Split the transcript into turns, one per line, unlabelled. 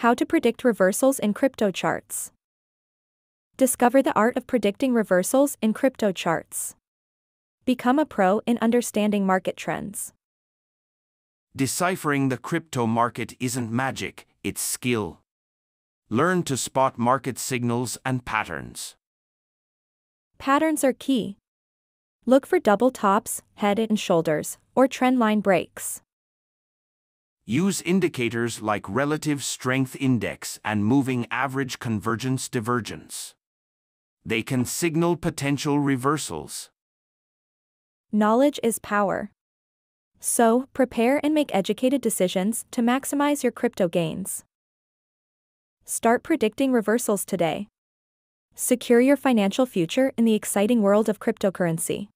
How to predict reversals in crypto charts. Discover the art of predicting reversals in crypto charts. Become a pro in understanding market trends.
Deciphering the crypto market isn't magic, it's skill. Learn to spot market signals and patterns.
Patterns are key. Look for double tops, head and shoulders, or trend line breaks.
Use indicators like relative strength index and moving average convergence divergence. They can signal potential reversals.
Knowledge is power. So, prepare and make educated decisions to maximize your crypto gains. Start predicting reversals today. Secure your financial future in the exciting world of cryptocurrency.